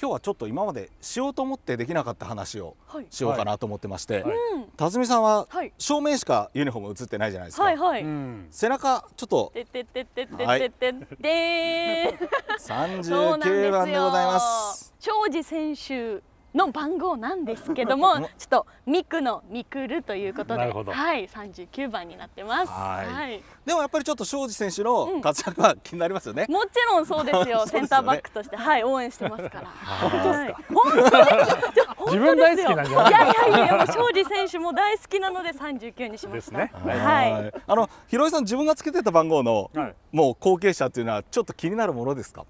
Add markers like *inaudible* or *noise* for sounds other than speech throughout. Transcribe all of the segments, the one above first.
今日はちょっと今までしようと思ってできなかった話をしようかなと思ってまして、辰巳さんは正面しかユニフォーム映ってないじゃないですか、背中ちょっとてててててててて39番でございます庄司選手の番号なんですけども *laughs* ちょっとミクのミクルということで、はい、三十九番になってます。はいはいでもやっぱりちょっと庄司選手の活躍は気になりますよね。うん、もちろんそうですよ。*laughs* すよね、センターバックとしてはい応援してますから。はい、本当です自分大好きなんじゃない。いやいやいや庄司選手も大好きなので三十九にしました。ね、はい。あの広井さん自分がつけてた番号の、はい、もう後継者というのはちょっと気になるものですか。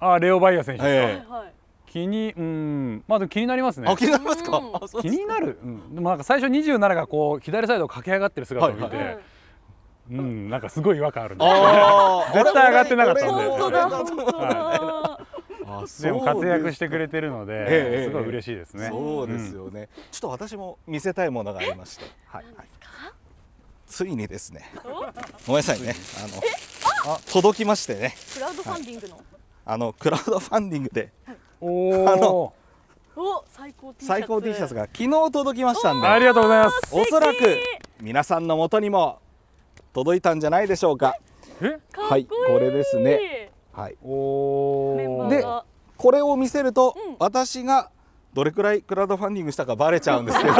あレオバイヤ選手。はいはい気にうんまあでも気になりますねあ気になりますか、うん、気になる、うん、でもなんか最初27がこう左サイドを駆け上がってる姿を見て、はいはい、うん、なんかすごい違和感あるんで、*laughs* 絶対上がってなかったんで、本当だ本当だ、でも活躍してくれてるので、ええ、すごい嬉しいですね、そうですよね、うん、ちょっと私も見せたいものがありまして、はい、ついにですねごめんなさいねあのあ届きましてねクラウドファンディングの、あのクラウドファンディングであの最高 T シャツが昨日届きましたんでありがとうございますおそらく皆さんの元にも届いたんじゃないでしょうかはいこれですねはいでこれを見せると、うん、私がどれくらいクラウドファンディングしたかばれちゃうんですけど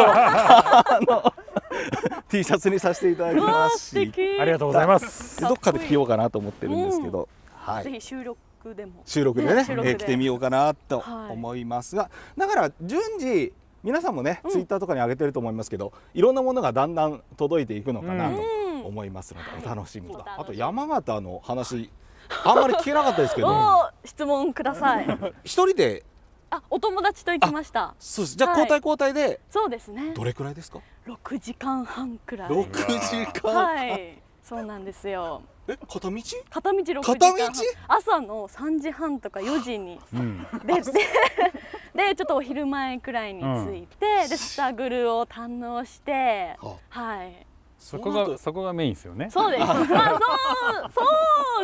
*laughs* T シャツにさせていただきますしありがとうございますどっかで着ようかなと思ってるんですけど、うん、はい、ぜひ収録でも収録でね、ね *laughs* え来てみようかなと思いますが、はい、だから順次皆さんもね、ツイッターとかに上げてると思いますけどいろんなものがだんだん届いていくのかなと思いますので、お楽しみと、はい、あと山形の話あんまり聞けなかったですけど *laughs* 質問ください *laughs* 一人であ、お友達と行きました。そうです。じゃあ、交代交代で、はい。そうですね。どれくらいですか。六時間半くらい。六時間。はい。そうなんですよえ片道片道六時片道朝の三時半とか四時に、うん、でででちょっとお昼前くらいに着いて、うん、でスタグルを堪能してはいそこがそこがメインですよね。そうです。まあそう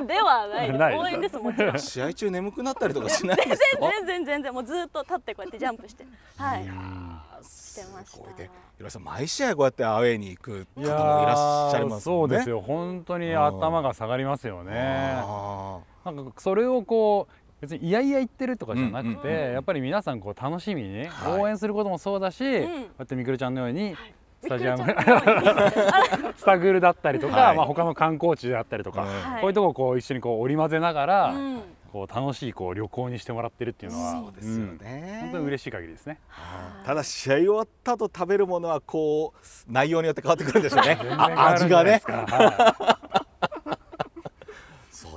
そうでは *laughs* ないです。応援ですもちろん。試合中眠くなったりとかしないですか。*laughs* 全然全然全然もうずっと立ってこうやってジャンプして。はい。いしてました。毎試合こうやってアウェーに行く方もいらっしゃいます、ね、そうですよ。本当に頭が下がりますよね。なんかそれをこう別にいやいや言ってるとかじゃなくて、うんうん、やっぱり皆さんこう楽しみに応援することもそうだし、はい、こうやってみくるちゃんのように、スタジアム、*laughs* スタグルだったりとか、はい、まあ他の観光地であったりとか、こういうとここう一緒にこう織り交ぜながら、こう楽しいこう旅行にしてもらってるっていうのは本当に嬉しい限りですねただ試合終わった後食べるものはこう内容によって変わってくるんでしょうね味がね、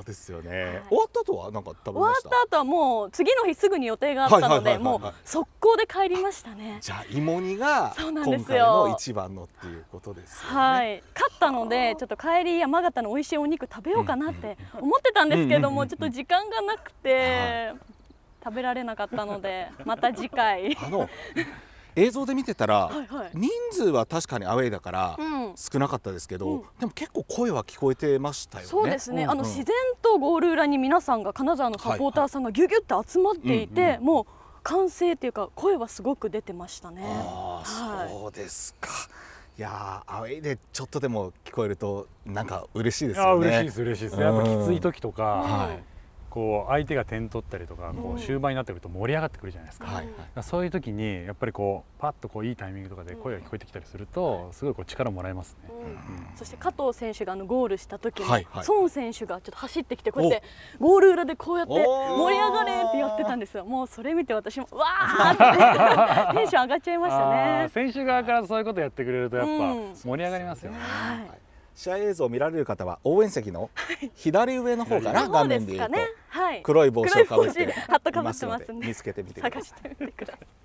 ですよね、はい、終わった後はなんか食べました終わった後はもう次の日すぐに予定があったのでもう速攻で帰りましたねじゃあ芋煮が今回の一番のっていうことです、ね、はい勝ったのでちょっと帰り山形の美味しいお肉食べようかなって思ってたんですけどもちょっと時間がなくて食べられなかったのでまた次回あの映像で見てたら、はいはい、人数は確かにアウェイだから、うん少なかったですけど、うん、でも結構声は聞こえてましたよね。そうですね、うんうん、あの自然とゴール裏に皆さんが金沢のサポーターさんがぎゅぎゅって集まっていて、はいはい、もう歓声っていうか声はすごく出てましたね。あはい、そうですかいやアウェイでちょっとでも聞こえるとなんか嬉しいですよね。嬉しいです嬉しいです、ね、やっぱきつい時とか、はいこう相手が点取ったりとかこう終盤になってくると盛り上がってくるじゃないですかはいはそういう時にやっぱりこうパッとこういいタイミングとかで声が聞こえてきたりすると、すごいこう力もらえますね、うん、そして加藤選手があのゴールした時に、はいはい、孫選手がちょっと走ってきてこうやってゴール裏でこうやって盛り上がれってやってたんですよもうそれ見て私もわーって *laughs* テンション上がっちゃいましたね選手側からそういうことやってくれるとやっぱ盛り上がりますよね。うん、はい試合映像を見られる方は応援席の左上の方から、画面で言うと黒い帽子をかぶっていますので見つけてみてください。